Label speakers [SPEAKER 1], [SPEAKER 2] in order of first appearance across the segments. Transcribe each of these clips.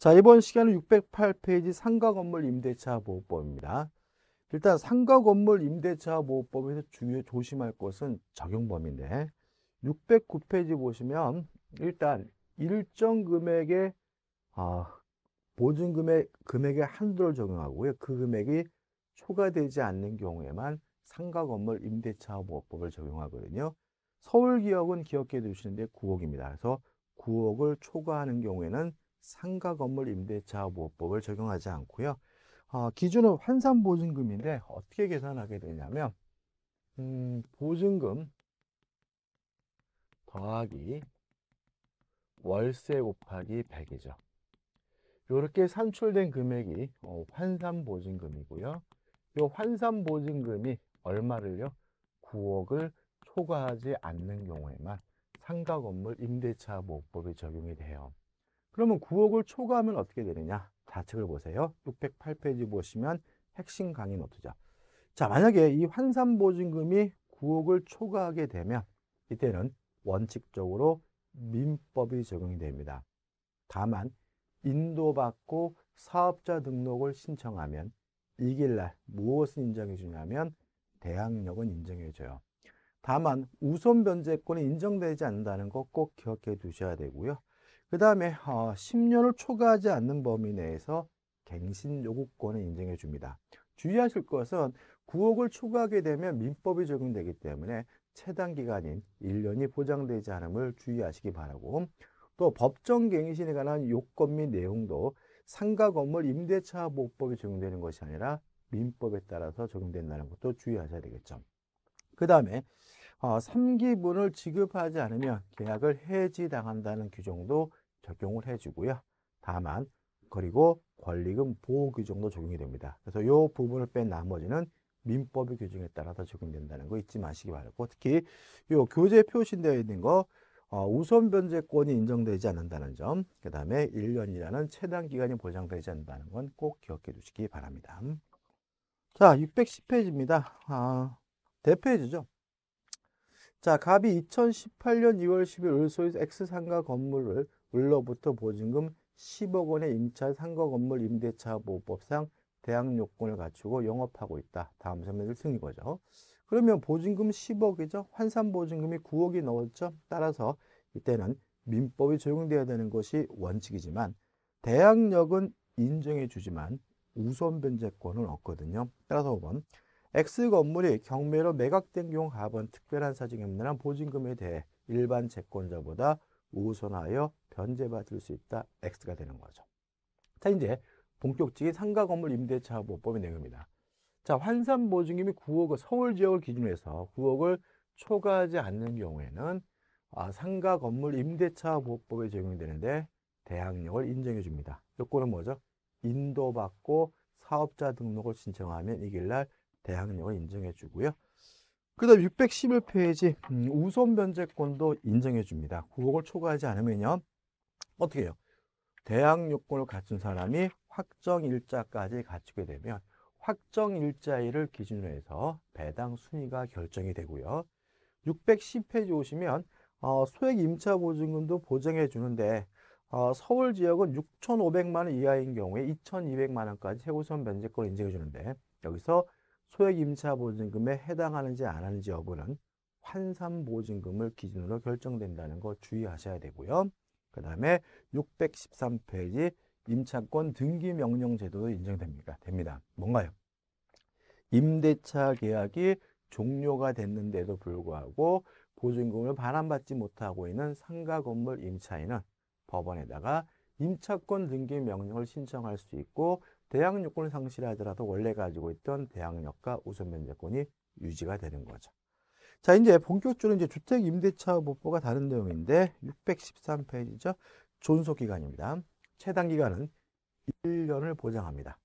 [SPEAKER 1] 자, 이번 시간은 608페이지 상가 건물 임대차 보호법입니다. 일단 상가 건물 임대차 보호법에서 중요 조심할 것은 적용 범위인데 609페이지 보시면 일단 일정 금액의 아, 보증 금액 금액의 한도를 적용하고요. 그 금액이 초과되지 않는 경우에만 상가 건물 임대차 보호법을 적용하거든요. 서울 기업은 기억해 두시는데 9억입니다. 그래서 9억을 초과하는 경우에는 상가 건물 임대차보호법을 적용하지 않고요. 어, 기준은 환산 보증금인데 어떻게 계산하게 되냐면 음, 보증금 더하기 월세 곱하기 100이죠. 이렇게 산출된 금액이 어, 환산 보증금이고요. 이 환산 보증금이 얼마를요? 9억을 초과하지 않는 경우에만 상가 건물 임대차 보호법이 적용이 돼요. 그러면 9억을 초과하면 어떻게 되느냐? 좌측을 보세요. 608페이지 보시면 핵심 강의 노트죠. 자, 만약에 이 환산보증금이 9억을 초과하게 되면 이때는 원칙적으로 민법이 적용이 됩니다. 다만 인도받고 사업자 등록을 신청하면 이길날 무엇을 인정해 주냐면 대항력은 인정해 줘요. 다만 우선 변제권이 인정되지 않는다는 거 꼭 기억해 두셔야 되고요. 그 다음에 어, 10년을 초과하지 않는 범위 내에서 갱신 요구권을 인정해 줍니다. 주의하실 것은 9억을 초과하게 되면 민법이 적용되기 때문에 최단 기간인 1년이 보장되지 않음을 주의하시기 바라고 또 법정 갱신에 관한 요건 및 내용도 상가 건물 임대차 보호법이 적용되는 것이 아니라 민법에 따라서 적용된다는 것도 주의하셔야 되겠죠. 그 다음에 어, 3기분을 지급하지 않으면 계약을 해지당한다는 규정도 적용을 해주고요. 다만 그리고 권리금 보호 규정도 적용이 됩니다. 그래서 요 부분을 뺀 나머지는 민법의 규정에 따라서 적용된다는 거 잊지 마시기 바랍니다 특히 요 교재 표시되어 있는 거 어, 우선 변제권이 인정되지 않는다는 점, 그 다음에 1년이라는 최단 기간이 보장되지 않는다는 건 꼭 기억해 두시기 바랍니다. 자, 610페이지입니다. 아, 대페이지죠. 자, 갑이 2018년 2월 10일 을소유 에 X상가 건물을 을로부터 보증금 10억 원의 임차 상거 건물 임대차 보호법상 대항 요건을 갖추고 영업하고 있다. 다음 설명을 승인 거죠. 그러면 보증금 10억이죠. 환산 보증금이 9억이 넣었죠. 따라서 이때는 민법이 적용돼야 되는 것이 원칙이지만 대항력은 인정해 주지만 우선 변제권은 없거든요. 따라서 5번 X 건물이 경매로 매각된 경우 가번 특별한 사정에 문한 보증금에 대해 일반 채권자보다 우선하여 변제받을 수 있다. X가 되는 거죠. 자, 이제 본격적인 상가 건물 임대차 보법의 내용입니다. 자, 환산 보증금이 9억을 서울 지역을 기준으로 해서 9억을 초과하지 않는 경우에는 아, 상가 건물 임대차 보법에 적용이 되는데 대항력을 인정해 줍니다. 요건은 뭐죠? 인도받고 사업자 등록을 신청하면 이 길날 대항력을 인정해 주고요. 그 다음 611페이지 음, 우선 변제권도 인정해 줍니다. 9억을 초과하지 않으면요. 어떻게 해요? 대항 요건을 갖춘 사람이 확정 일자까지 갖추게 되면 확정 일자일을 기준으로 해서 배당 순위가 결정이 되고요. 610페이지 오시면 어, 소액 임차 보증금도 보장해 주는데 어, 서울 지역은 6,500만 원 이하인 경우에 2,200만 원까지 최고선 면제권을 인정해 주는데 여기서 소액 임차 보증금에 해당하는지 안 하는지 여부는 환산 보증금을 기준으로 결정된다는 거 주의하셔야 되고요. 그 다음에 613페이지 임차권 등기 명령 제도도 인정됩니까? 됩니다. 뭔가요? 임대차 계약이 종료가 됐는데도 불구하고 보증금을 반환받지 못하고 있는 상가 건물 임차인은 법원에다가 임차권 등기 명령을 신청할 수 있고 대항요건을 상실하더라도 원래 가지고 있던 대항력과 우선 면제권이 유지가 되는 거죠. 자, 이제 본격적으로 이제 주택 임대차 보호가 다른 내용인데 613페이지죠. 존속 기간입니다. 최단 기간은 1년을 보장합니다.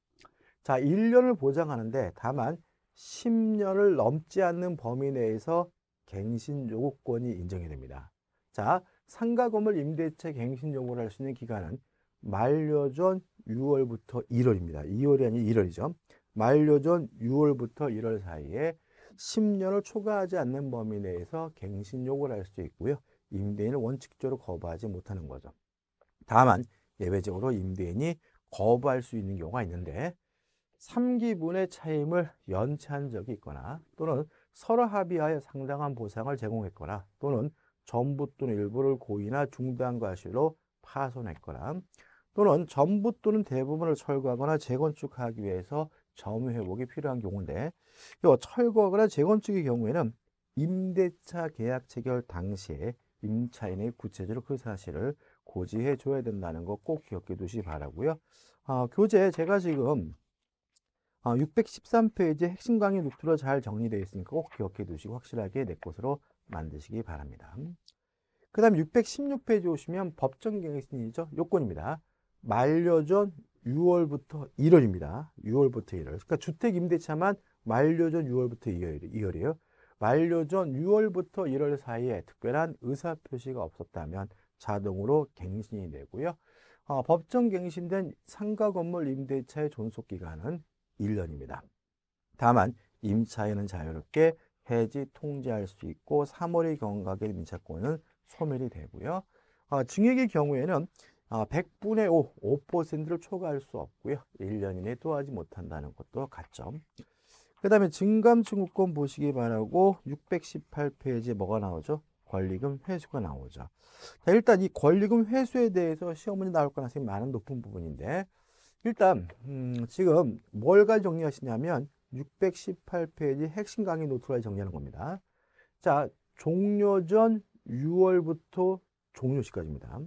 [SPEAKER 1] 자, 1년을 보장하는데 다만 10년을 넘지 않는 범위 내에서 갱신 요구권이 인정이 됩니다. 자, 상가 건물 임대차 갱신 요구를 할 수 있는 기간은 만료 전 6월부터 1월입니다. 2월이 아니 1월이죠. 만료 전 6월부터 1월 사이에 10년을 초과하지 않는 범위 내에서 갱신요구를 할 수 있고요. 임대인을 원칙적으로 거부하지 못하는 거죠. 다만 예외적으로 임대인이 거부할 수 있는 경우가 있는데 3기분의 차임을 연체한 적이 있거나 또는 서로 합의하여 상당한 보상을 제공했거나 또는 전부 또는 일부를 고의나 중단 과실로 파손했거나 또는 전부 또는 대부분을 철거하거나 재건축하기 위해서 점유 회복이 필요한 경우인데 이 철거나 거 재건축의 경우에는 임대차 계약 체결 당시에 임차인의 구체적으로 그 사실을 고지해 줘야 된다는 거 꼭 기억해 두시기 바라고요. 아, 교재 제가 지금 아, 613페이지 핵심 강의 노트로 잘 정리되어 있으니까 꼭 기억해 두시고 확실하게 내 것으로 만드시기 바랍니다. 그 다음 616페이지 오시면 법정 경쟁이죠. 요건입니다. 만료전 6월부터 1월입니다. 6월부터 1월. 그러니까 주택 임대차만 만료 전 6월부터 2월, 이에요 만료 전 6월부터 1월 사이에 특별한 의사 표시가 없었다면 자동으로 갱신이 되고요. 어, 법정 갱신된 상가 건물 임대차의 존속 기간은 1년입니다. 다만 임차인은 자유롭게 해지 통지할 수 있고 3월의 경과일 임차권은 소멸이 되고요. 어, 증액의 경우에는 아, 100분의 5, 5%를 초과할 수 없고요. 1년 이내 에 도하지 못한다는 것도 같점. 그 다음에 증감증후권 보시기 바라고 618페이지에 뭐가 나오죠? 권리금 회수가 나오죠. 자, 일단 이 권리금 회수에 대해서 시험 문제 나올 가능성이 많은 높은 부분인데 일단 음, 지금 뭘가 정리하시냐면 618페이지 핵심 강의 노트로 정리하는 겁니다. 자, 종료 전 6월부터 종료 시까지입니다.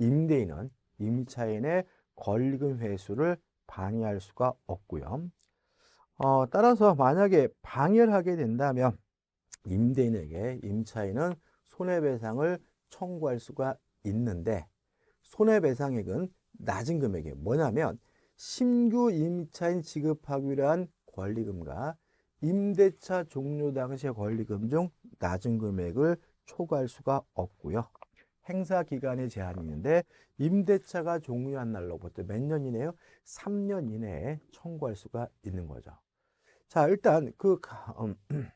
[SPEAKER 1] 임대인은 임차인의 권리금 회수를 방해할 수가 없고요. 어, 따라서 만약에 방해를 하게 된다면 임대인에게 임차인은 손해배상을 청구할 수가 있는데 손해배상액은 낮은 금액이에요. 뭐냐면 신규 임차인 지급하기 위한 권리금과 임대차 종료 당시의 권리금 중 낮은 금액을 초과할 수가 없고요. 행사 기간에 제한이 있는데 임대차가 종료한 날로부터 몇 년이네요 3년 이내에 청구할 수가 있는 거죠. 자, 일단 그 음, 음.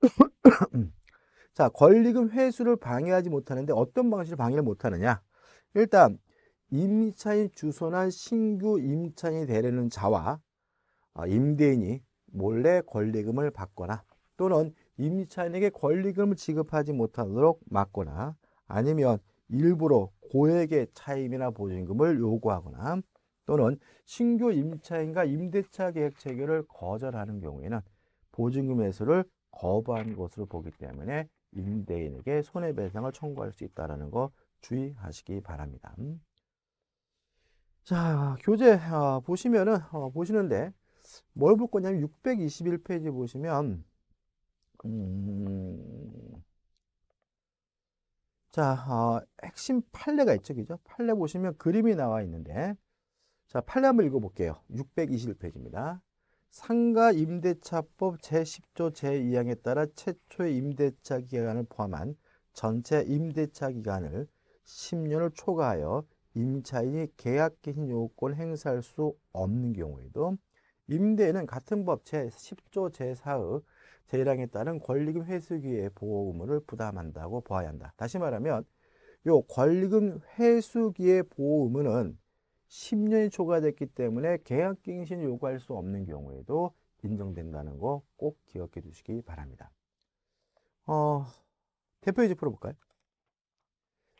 [SPEAKER 1] 자, 권리금 회수를 방해하지 못하는데 어떤 방식으로 방해를 못하느냐? 일단 임차인 주선한 신규 임차인이 되려는 자와 아, 임대인이 몰래 권리금을 받거나 또는 임차인에게 권리금을 지급하지 못하도록 막거나 아니면 일부러 고액의 차임이나 보증금을 요구하거나 또는 신규 임차인과 임대차 계약 체결을 거절하는 경우에는 보증금 회수를 거부한 것으로 보기 때문에 임대인에게 손해배상을 청구할 수 있다는 거 주의하시기 바랍니다. 자, 교재 어, 보시면은 어, 보시는데 뭘 볼 거냐면 621페이지 보시면 음... 자, 어, 핵심 판례가 있죠. 그죠? 판례 보시면 그림이 나와 있는데 자, 판례 한번 읽어볼게요. 621페이지입니다. 상가 임대차법 제10조 제2항에 따라 최초의 임대차 기간을 포함한 전체 임대차 기간을 10년을 초과하여 임차인이 계약갱신 요건 행사할 수 없는 경우에도 임대인은 같은 법 제10조 제4의 제1항에 따른 권리금 회수기의 보호 의무를 부담한다고 보아야 한다. 다시 말하면 요 권리금 회수기의 보호 의무는 10년이 초과됐기 때문에 계약갱신 요구할 수 없는 경우에도 인정된다는 거 꼭 기억해 두시기 바랍니다. 어, 대표이제 풀어볼까요?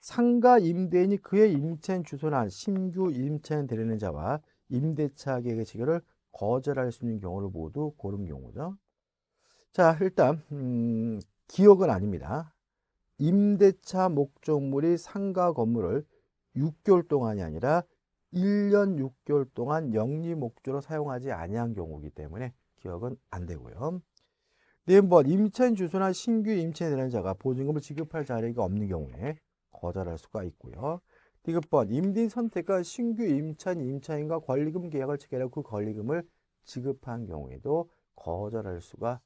[SPEAKER 1] 상가 임대인이 그의 임차인 주소나 신규 임차인 되려는 자와 임대차 계약의 체결을 거절할 수 있는 경우를 모두 고른 경우죠. 자, 일단 음, 기억은 아닙니다. 임대차 목적물이 상가 건물을 6개월 동안이 아니라 1년 6개월 동안 영리 목적으로 사용하지 아니한 경우이기 때문에 기억은 안 되고요. 네번 임차인 주소나 신규 임차인이라는 자가 보증금을 지급할 자리가 없는 경우에 거절할 수가 있고요. 디귿번 임대인 선택과 신규 임차인 임차인과 권리금 계약을 체결하고 그 권리금을 지급한 경우에도 거절할 수가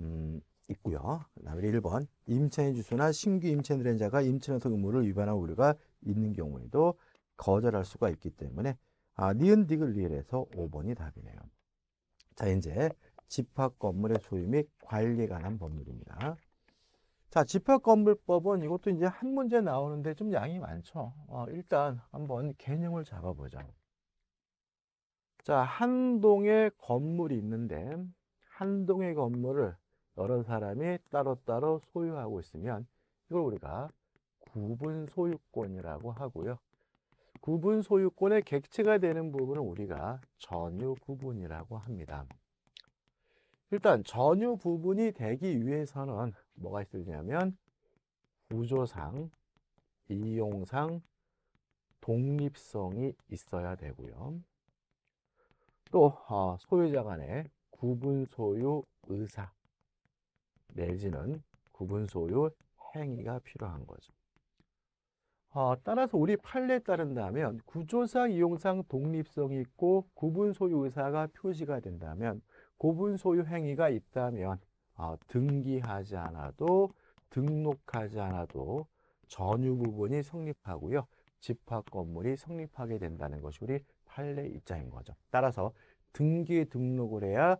[SPEAKER 1] 음, 있고요. 그다음에 1번 임차인 주소나 신규 임차인 대자가 임차인소 의무를 위반한 우려가 있는 경우에도 거절할 수가 있기 때문에 아, 니은 디귿 리을에서 5번이 답이네요. 자, 이제 집합 건물의 소유 및 관리에 관한 법률입니다. 자, 집합건물법은 이것도 이제 한 문제 나오는데 좀 양이 많죠. 어, 일단 한번 개념을 잡아보자. 자, 한 동의 건물이 있는데 한 동의 건물을 여러 사람이 따로따로 소유하고 있으면 이걸 우리가 구분 소유권이라고 하고요. 구분 소유권의 객체가 되는 부분은 우리가 전유 부분이라고 합니다. 일단 전유 부분이 되기 위해서는 뭐가 있으냐면 구조상, 이용상, 독립성이 있어야 되고요. 또 어, 소유자 간의 구분 소유 의사 내지는 구분 소유 행위가 필요한 거죠. 어, 따라서 우리 판례에 따른다면 구조상 이용상 독립성이 있고 구분 소유 의사가 표시가 된다면 구분 소유 행위가 있다면 어, 등기하지 않아도 등록하지 않아도 전유 부분이 성립하고요. 집합 건물이 성립하게 된다는 것이 우리 판례 입장인 거죠. 따라서 등기 등록을 해야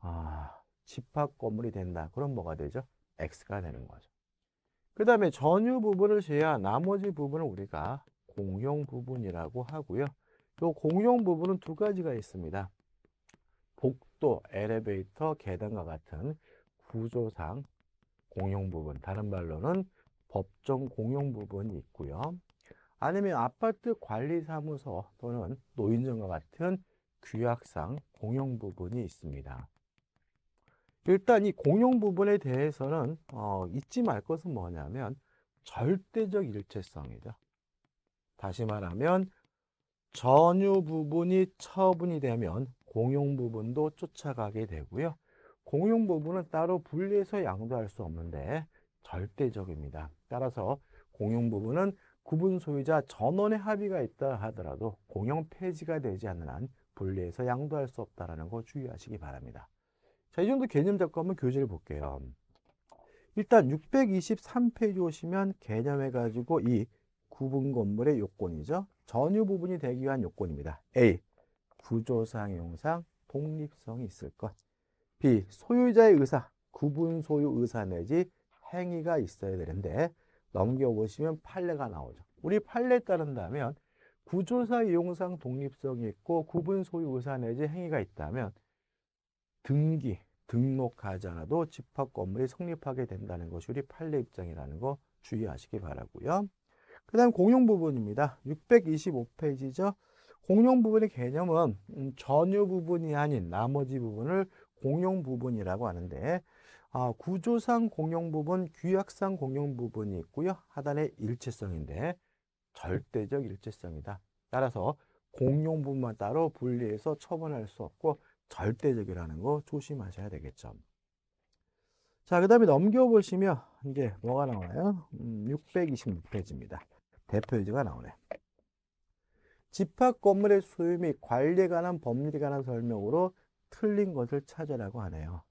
[SPEAKER 1] 아, 집합 건물이 된다. 그럼 뭐가 되죠? X가 되는 거죠. 그 다음에 전유 부분을 제외한 나머지 부분을 우리가 공용 부분이라고 하고요. 이 공용 부분은 두 가지가 있습니다. 복도, 엘리베이터, 계단과 같은 구조상 공용 부분, 다른 말로는 법정 공용 부분이 있고요. 아니면 아파트 관리사무소 또는 노인정과 같은 규약상 공용 부분이 있습니다. 일단 이 공용 부분에 대해서는 어, 잊지 말 것은 뭐냐면 절대적 일체성이죠. 다시 말하면 전유 부분이 처분이 되면 공용 부분도 쫓아가게 되고요. 공용 부분은 따로 분리해서 양도할 수 없는데 절대적입니다. 따라서 공용 부분은 구분 소유자 전원의 합의가 있다 하더라도 공용 폐지가 되지 않는 한 분리해서 양도할 수 없다는 거 주의하시기 바랍니다. 자, 이 정도 개념 잡고 한번 교재를 볼게요. 일단 623페이지 오시면 개념해가지고 이 구분 건물의 요건이죠. 전유 부분이 되기 위한 요건입니다. A. 구조상 용상 독립성이 있을 것. B. 소유자의 의사, 구분 소유 의사 내지 행위가 있어야 되는데 넘겨보시면 판례가 나오죠. 우리 판례에 따른다면 구조사 이용상 독립성이 있고 구분 소유 의사 내지 행위가 있다면 등기, 등록하지 않아도 집합 건물이 성립하게 된다는 것이 우리 판례 입장이라는 거 주의하시기 바라고요. 그 다음 공용 부분입니다. 625페이지죠. 공용 부분의 개념은 음, 전유 부분이 아닌 나머지 부분을 공용 부분이라고 하는데 아, 구조상 공용 부분, 규약상 공용 부분이 있고요. 하단에 일체성인데 절대적 일체성이다. 따라서 공용 부분만 따로 분리해서 처분할 수 없고 절대적이라는 거 조심하셔야 되겠죠. 자, 그 다음에 넘겨보시면 이게 뭐가 나와요? 음, 626페이지입니다. 대표이지가 나오네. 집합 건물의 소유 및 관리에 관한 법률에 관한 설명으로 틀린 것을 찾으라고 하네요.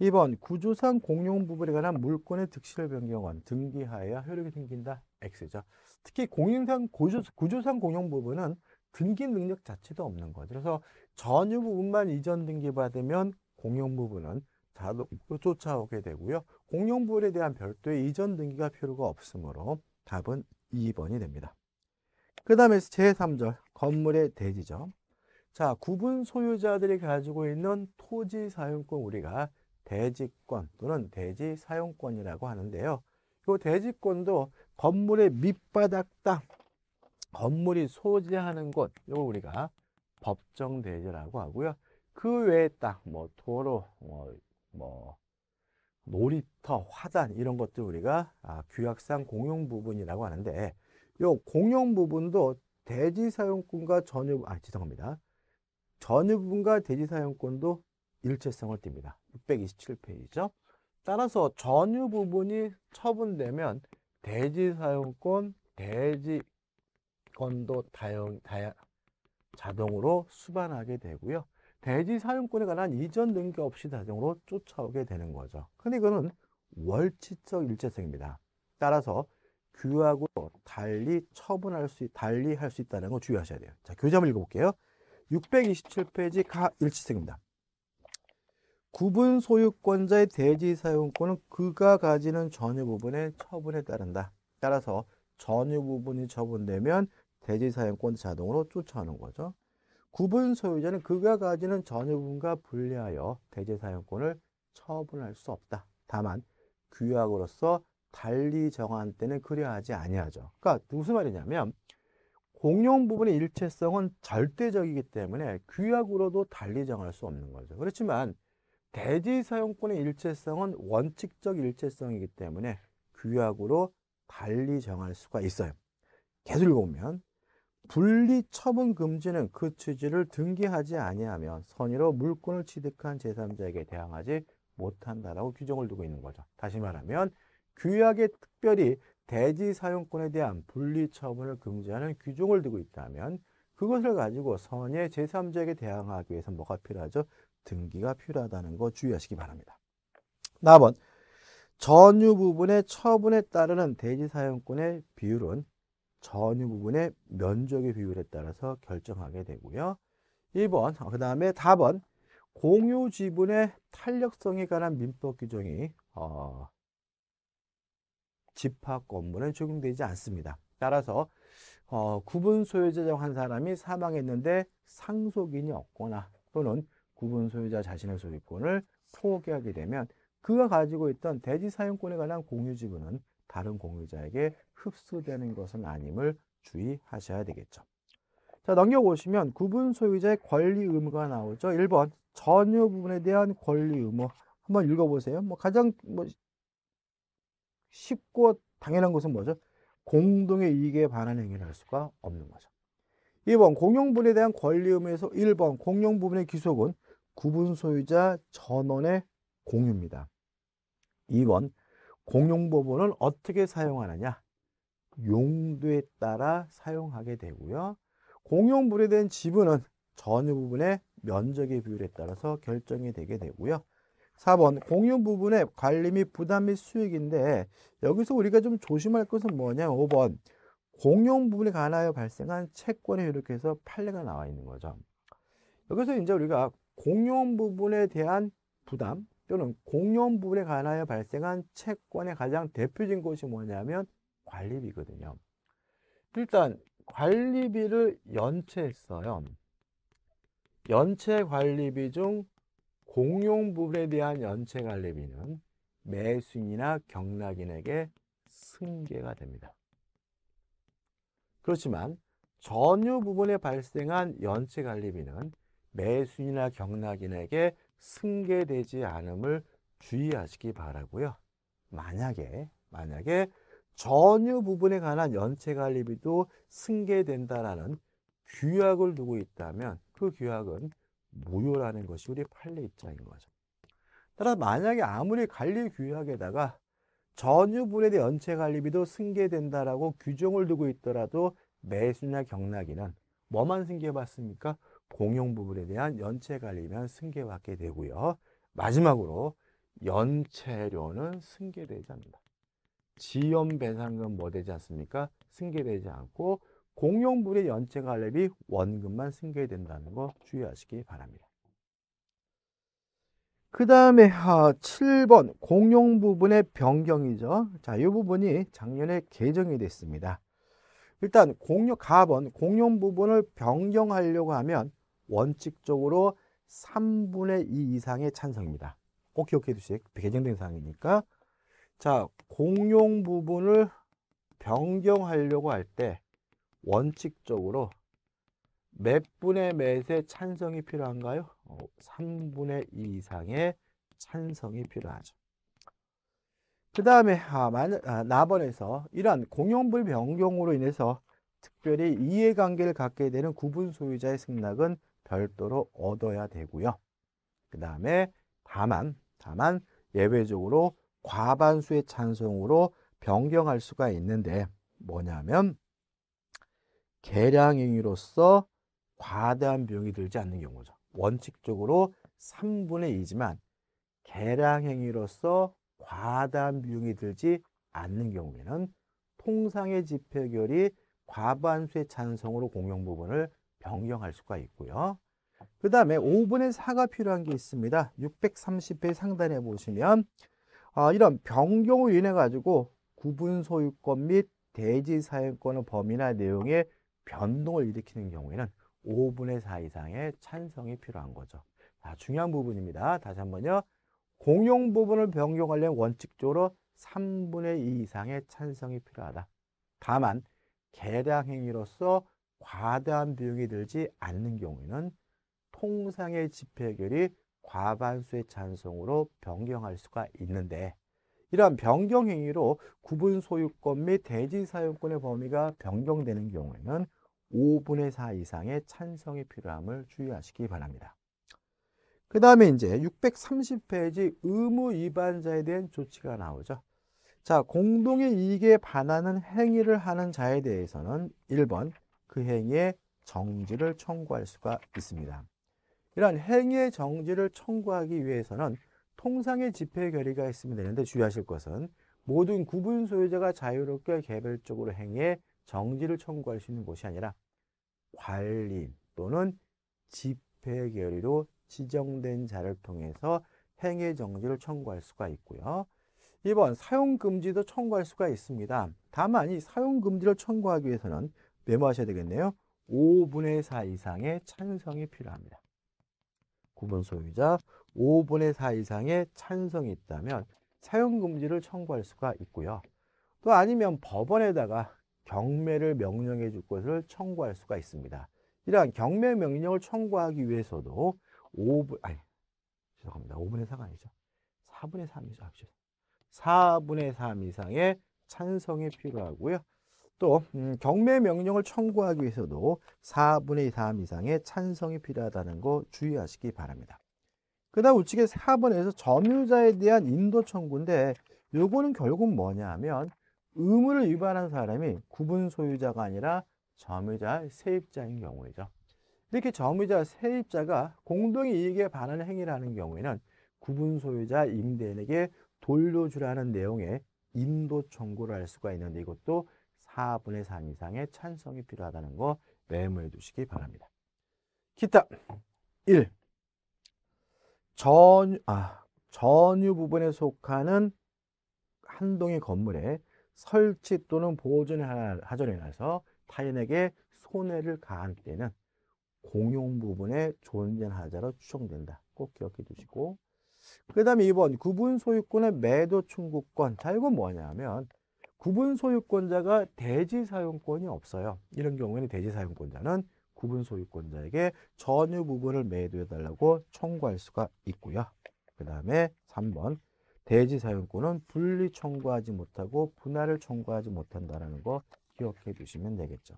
[SPEAKER 1] 2번 구조상 공용 부분에 관한 물권의 득실 변경은 등기하여 효력이 생긴다. X죠. 특히 공인상 구조, 구조상 공용 부분은 등기 능력 자체도 없는 거죠. 그래서 전유 부분만 이전 등기받으면 공용 부분은 자동으로 쫓아오게 되고요. 공용 부분에 대한 별도의 이전 등기가 필요가 없으므로 답은 2번이 됩니다. 그 다음에 제3절 건물의 대지점 자 구분 소유자들이 가지고 있는 토지 사용권 우리가 대지권 또는 대지 사용권이라고 하는데요. 이 대지권도 건물의 밑바닥 땅 건물이 소재하는 곳, 이걸 우리가 법정 대지라고 하고요. 그 외에 땅, 뭐 도로, 뭐, 뭐 놀이터, 화단 이런 것들 우리가 아, 규약상 공용 부분이라고 하는데 이 공용 부분도 대지 사용권과 전유 아 죄송합니다. 전유 부분과 대지 사용권도 일체성을 띱니다. 627페이지죠. 따라서 전유 부분이 처분되면 대지 사용권, 대지 건도 다용, 다야, 자동으로 수반하게 되고요. 대지 사용권에 관한 이전 등기 없이 자동으로 쫓아오게 되는 거죠. 근데 이거는 월치적 일체성입니다. 따라서 규하고 달리 처분할 수, 달리 할 수 있다는 거 주의하셔야 돼요. 자, 교재 한번 읽어볼게요. 627페이지 가 일치성입니다. 구분 소유권자의 대지 사용권은 그가 가지는 전유 부분의 처분에 따른다. 따라서 전유 부분이 처분되면 대지사용권 자동으로 쫓아오는 거죠. 구분 소유자는 그가 가지는 전유분과 분리하여 대지사용권을 처분할 수 없다. 다만 규약으로서 달리 정한 때는 그려하지 아니하죠. 그러니까 무슨 말이냐면 공용 부분의 일체성은 절대적이기 때문에 규약으로도 달리 정할 수 없는 거죠. 그렇지만 대지 사용권의 일체성은 원칙적 일체성이기 때문에 규약으로 달리 정할 수가 있어요. 계속 읽어보면 분리처분금지는 그 취지를 등기하지 아니하면 선의로 물권을 취득한 제3자에게 대항하지 못한다라고 규정을 두고 있는 거죠. 다시 말하면 규약에 특별히 대지 사용권에 대한 분리처분을 금지하는 규정을 두고 있다면 그것을 가지고 선의 제3자에게 대항하기 위해서 뭐가 필요하죠? 등기가 필요하다는 거 주의하시기 바랍니다. 다음은 전유 부분의 처분에 따르는 대지 사용권의 비율은 전유 부분의 면적의 비율에 따라서 결정하게 되고요. 1번, 그 다음에 4번 공유 지분의 탄력성에 관한 민법 규정이 어, 집합 건물은 적용되지 않습니다. 따라서 어, 구분 소유자 중 한 사람이 사망했는데 상속인이 없거나 또는 구분 소유자 자신의 소유권을 포기하게 되면 그가 가지고 있던 대지 사용권에 관한 공유 지분은 다른 공유자에게 흡수되는 것은 아님을 주의하셔야 되겠죠. 자, 넘겨보시면 구분 소유자의 권리 의무가 나오죠. 1번 전유 부분에 대한 권리 의무 한번 읽어보세요. 뭐 가장 뭐 쉽고 당연한 것은 뭐죠? 공동의 이익에 반한 행위를 할 수가 없는 거죠. 2번 공용분에 대한 권리 의무에서 1번 공용 부분의 기속은 구분 소유자 전원의 공유입니다. 2번 공용 부분을 어떻게 사용하느냐 용도에 따라 사용하게 되고요. 공용 분해된 지분은 전유 부분의 면적의 비율에 따라서 결정이 되게 되고요. 4번 공용 부분의 관리 및 부담 및 수익인데 여기서 우리가 좀 조심할 것은 뭐냐 5번 공용 부분에 관하여 발생한 채권에 이렇게 해서 판례가 나와 있는 거죠. 여기서 이제 우리가 공용 부분에 대한 부담 또는 공용 부분에 관하여 발생한 채권의 가장 대표적인 것이 뭐냐면 관리비거든요. 일단 관리비를 연체했어요. 연체 관리비 중 공용부분에 대한 연체 관리비는 매수인이나 경락인에게 승계가 됩니다. 그렇지만 전유 부분에 발생한 연체 관리비는 매수인이나 경락인에게 승계되지 않음을 주의하시기 바라고요. 만약에 만약에 전유 부분에 관한 연체 관리비도 승계된다라는 규약을 두고 있다면 그 규약은 무효라는 것이 우리 판례 입장인 거죠. 따라 만약에 아무리 관리 규약에다가 전유분에 대한 연체 관리비도 승계된다라고 규정을 두고 있더라도 매수나 경락이는 뭐만 승계받습니까? 공용 부분에 대한 연체 관리면 승계받게 되고요. 마지막으로 연체료는 승계되지 않는다. 지연 배상금 뭐 되지 않습니까? 승계되지 않고 공용물의 연체 관례비 원금만 승계된다는 거 주의하시기 바랍니다. 그 다음에 7번 아, 공용 부분의 변경이죠. 자, 이 부분이 작년에 개정이 됐습니다. 일단 공용 가번 공용 부분을 변경하려고 하면 원칙적으로 3분의 2 이상의 찬성입니다. 꼭 기억해 두시오 개정된 사항이니까 자, 공용 부분을 변경하려고 할 때 원칙적으로 몇 분의 몇의 찬성이 필요한가요? 3분의 어, 1 이상의 찬성이 필요하죠. 그 다음에 아, 아, 나번에서 이러한 공용불 변경으로 인해서 특별히 이해관계를 갖게 되는 구분 소유자의 승낙은 별도로 얻어야 되고요. 그 다음에 다만 다만 예외적으로 과반수의 찬송으로 변경할 수가 있는데 뭐냐면 계량행위로서 과대한 비용이 들지 않는 경우죠. 원칙적으로 3분의 2지만 계량행위로서 과다한 비용이 들지 않는 경우에는 통상의 집회결이 과반수의 찬성으로 공용 부분을 변경할 수가 있고요. 그 다음에 5분의 4가 필요한 게 있습니다. 630회 상단에 보시면 아, 이런 변경을 인해 가지고 구분 소유권 및 대지 사용권의 범위나 내용의 변동을 일으키는 경우에는 5분의 4 이상의 찬성이 필요한 거죠. 자, 중요한 부분입니다. 다시 한번요. 공용 부분을 변경하려면 원칙적으로 3분의 2 이상의 찬성이 필요하다. 다만 개량 행위로서 과대한 비용이 들지 않는 경우에는 통상의 집회결이 과반수의 찬성으로 변경할 수가 있는데 이러한 변경 행위로 구분 소유권 및 대지 사용권의 범위가 변경되는 경우에는 5분의 4 이상의 찬성이 필요함을 주의하시기 바랍니다. 그 다음에 이제 630페이지 의무 위반자에 대한 조치가 나오죠. 자, 공동의 이익에 반하는 행위를 하는 자에 대해서는 1번 그 행위의 정지를 청구할 수가 있습니다. 이러한 행위의 정지를 청구하기 위해서는 통상의 집회 결의가 있으면 되는데 주의하실 것은 모든 구분 소유자가 자유롭게 개별적으로 행위의 정지를 청구할 수 있는 곳이 아니라 관리 또는 집회 결의로 지정된 자를 통해서 행위 의 정지를 청구할 수가 있고요. 2번 사용 금지도 청구할 수가 있습니다. 다만 이 사용 금지를 청구하기 위해서는 메모하셔야 되겠네요. 5분의 4 이상의 찬성이 필요합니다. 구분 소유자 5분의 4 이상의 찬성이 있다면 사용금지를 청구할 수가 있고요. 또 아니면 법원에다가 경매를 명령해 줄 것을 청구할 수가 있습니다. 이러한 경매 명령을 청구하기 위해서도 5분, 아니, 죄송합니다. 5분의 4가 아니죠. 4분의 3이죠. 4분의 3 이상의 찬성이 필요하고요. 또 음, 경매 명령을 청구하기 위해서도 4분의 3 이상의 찬성이 필요하다는 거 주의하시기 바랍니다. 그 다음 우측에 4번에서 점유자에 대한 인도 청구인데 요거는 결국 뭐냐 하면 의무를 위반한 사람이 구분 소유자가 아니라 점유자 세입자인 경우이죠. 이렇게 점유자 세입자가 공동의 이익에 반하는 행위라는 경우에는 구분 소유자 임대인에게 돌려주라는 내용의 인도 청구를 할 수가 있는데 이것도 4분의 3 이상의 찬성이 필요하다는 거 메모해 두시기 바랍니다. 기타 1. 전, 아, 전유 부분에 속하는 한 동의 건물에 설치 또는 보존을 하전해서 타인에게 손해를 가한 때는 공용 부분에 존재하자로 추정된다. 꼭 기억해 두시고 그 다음에 2번 구분 소유권의 매도 청구권 자 이건 뭐냐면 구분 소유권자가 대지 사용권이 없어요. 이런 경우에는 대지 사용권자는 구분 소유권자에게 전유 부분을 매도해달라고 청구할 수가 있고요. 그 다음에 3번 대지 사용권은 분리 청구하지 못하고 분할을 청구하지 못한다는 거 기억해 주시면 되겠죠.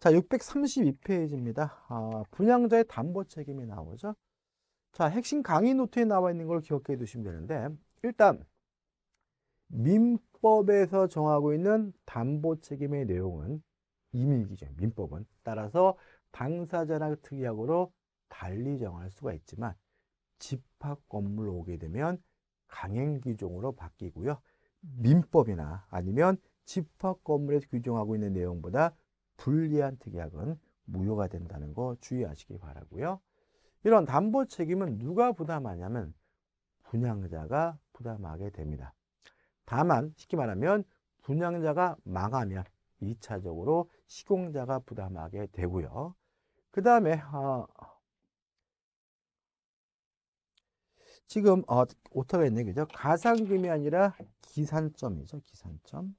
[SPEAKER 1] 자, 632페이지입니다. 아, 분양자의 담보 책임이 나오죠. 자, 핵심 강의 노트에 나와 있는 걸 기억해 두시면 되는데 일단 민법에서 정하고 있는 담보 책임의 내용은 임의이죠. 민법은. 따라서 당사자나 특약으로 달리 정할 수가 있지만 집합 건물로 오게 되면 강행 규정으로 바뀌고요. 민법이나 아니면 집합 건물에서 규정하고 있는 내용보다 불리한 특약은 무효가 된다는 거 주의하시기 바라고요. 이런 담보 책임은 누가 부담하냐면 분양자가 부담하게 됩니다. 다만 쉽게 말하면 분양자가 망하면 2차적으로 시공자가 부담하게 되고요. 그 다음에 어, 아, 지금 어, 오타가 있네 그죠? 가상금이 아니라 기산점이죠. 기산점.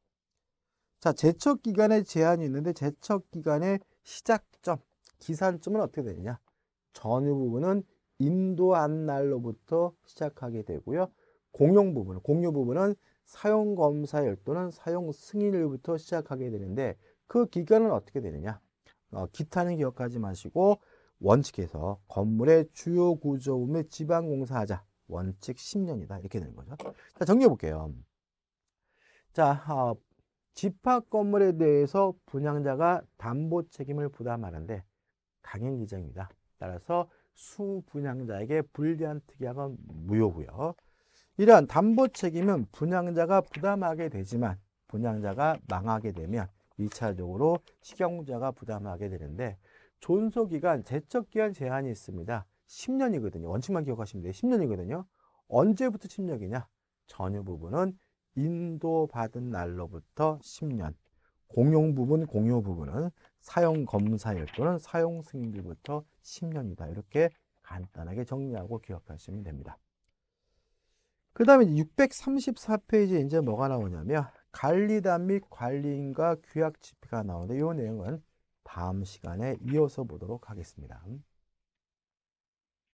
[SPEAKER 1] 자 제척 기간에 제한이 있는데 제척 기간의 시작점 기산점은 어떻게 되느냐? 전후 부분은 인도 안 날로부터 시작하게 되고요. 공용 부분, 공유 부분은 사용검사 열도는 사용 승인일부터 시작하게 되는데 그 기간은 어떻게 되느냐 어, 기타는 기억하지 마시고 원칙에서 건물의 주요 구조 및 지방 공사하자 원칙 10년이다 이렇게 되는 거죠 자 정리해 볼게요 자 어, 집합 건물에 대해서 분양자가 담보 책임을 부담하는데 강행 규정입니다 따라서 수분양자에게 불리한 특약은 무효고요 이러한 담보 책임은 분양자가 부담하게 되지만 분양자가 망하게 되면 2차적으로 식용자가 부담하게 되는데 존속기간, 제척기한 제한이 있습니다. 10년이거든요. 원칙만 기억하시면 돼요. 10년이거든요. 언제부터 10년이냐? 전유 부분은 인도받은 날로부터 10년. 공용 부분, 공유 부분은 사용 검사일 또는 사용 승인일부터 10년이다. 이렇게 간단하게 정리하고 기억하시면 됩니다. 그 다음에 634페이지에 이제 뭐가 나오냐면 관리단 및 관리인과 규약 집회가 나오는데 이 내용은 다음 시간에 이어서 보도록 하겠습니다.